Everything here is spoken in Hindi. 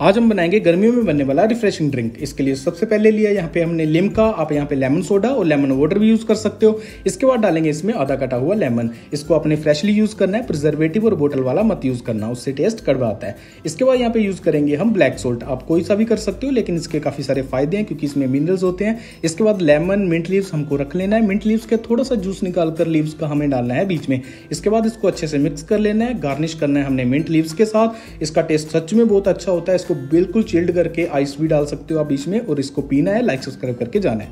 आज हम बनाएंगे गर्मियों में बनने वाला रिफ्रेशिंग ड्रिंक इसके लिए सबसे पहले लिया यहाँ पे हमने लिमका आप यहाँ पे लेमन सोडा और लेमन वाटर भी यूज कर सकते हो इसके बाद डालेंगे इसमें आधा कटा हुआ लेमन इसको अपने फ्रेशली यूज करना है प्रिजर्वेटिव और बोटल वाला मत यूज करना उससे टेस्ट कड़वा आता है इसके बाद यहाँ पे यूज करेंगे हम ब्लैक सोल्ट आप कोई सा भी कर सकते हो लेकिन इसके काफी सारे फायदे हैं क्योंकि इसमें मिनरल्स होते हैं इसके बाद लेमन मिंट लीव्स हमको रख लेना है मिंट लीव्स के थोड़ा सा जूस निकाल कर लीव्स का हमें डालना है बीच में इसके बाद इसको अच्छे से मिक्स कर लेना है गार्निश करना है हमने मिंट लीव्स के साथ इसका टेस्ट सच में बहुत अच्छा होता है इसको बिल्कुल चिल्ड करके आइस भी डाल सकते हो आप बीच में और इसको पीना है लाइक सब्सक्राइब करके जाना है